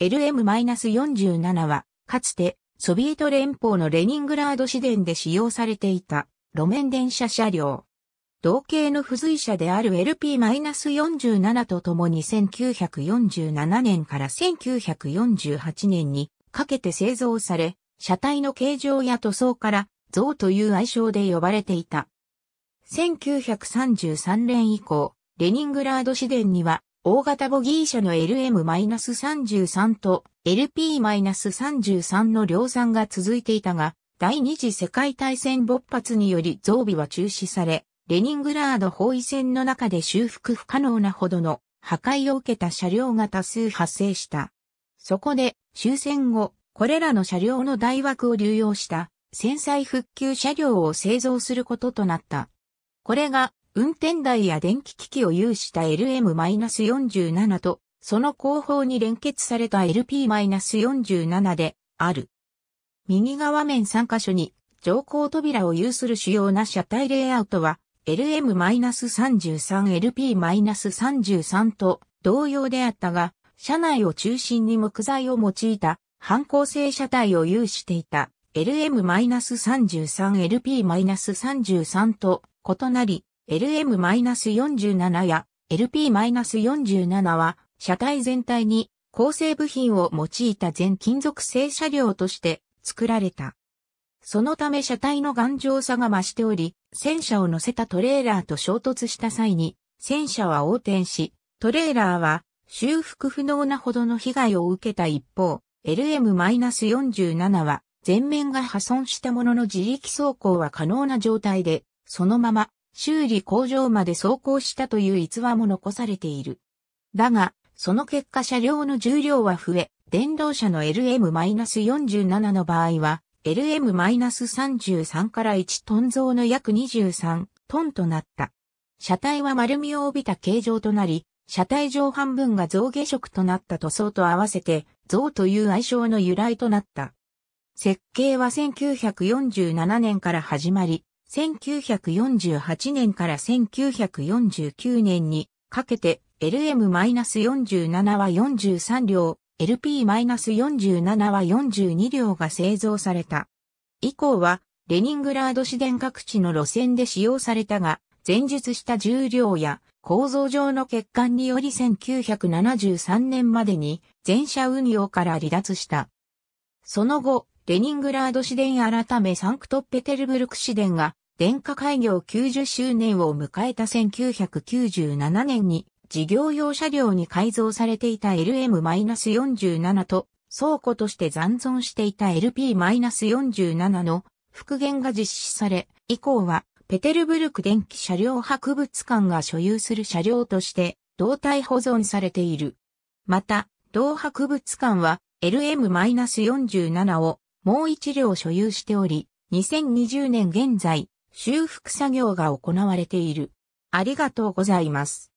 LM-47 は、かつて、ソビエト連邦のレニングラード市電で使用されていた、路面電車車両。同型の付随車である LP-47 とともに1947年から1948年にかけて製造され、車体の形状や塗装から、像という愛称で呼ばれていた。1933年以降、レニングラード市電には大型ボギー車の LM-33 と LP-33 の量産が続いていたが、第二次世界大戦勃発により増備は中止され、レニングラード包囲戦の中で修復不可能なほどの破壊を受けた車両が多数発生した。そこで終戦後、これらの車両の大枠を流用した戦災復旧車両を製造することとなった。これが運転台や電気機器を有した LM-47 と、その後方に連結された LP-47 で、ある。右側面3箇所に、乗降扉を有する主要な車体レイアウトは、LM-33、LP-33 と同様であったが、車内を中心に木材を用いた、反抗性車体を有していた、LM-33、LP-33 と異なり、LM-47 や LP-47 は車体全体に構成部品を用いた全金属製車両として作られた。そのため車体の頑丈さが増しており、戦車を乗せたトレーラーと衝突した際に、戦車は横転し、トレーラーは修復不能なほどの被害を受けた一方、LM-47 は前面が破損したものの自力走行は可能な状態で、そのまま修理工場まで走行したという逸話も残されている。だが、その結果車両の重量は増え、電動車の LM-47 の場合は、LM-33 から1トン増の約23トンとなった。車体は丸みを帯びた形状となり、車体上半分が増下色となった塗装と合わせて、増という愛称の由来となった。設計は1947年から始まり、1948年から1949年にかけて LM-47 は43両、LP-47 は42両が製造された。以降はレニングラード市電各地の路線で使用されたが、前述した重量や構造上の欠陥により1973年までに全車運用から離脱した。その後、レニングラード市電改めサンクトペテルブルク市電が電化開業90周年を迎えた1997年に事業用車両に改造されていた LM-47 と倉庫として残存していた LP-47 の復元が実施され、以降はペテルブルク電気車両博物館が所有する車両として動体保存されている。また、同博物館は LM-47 をもう一両所有しており、2020年現在、修復作業が行われている。ありがとうございます。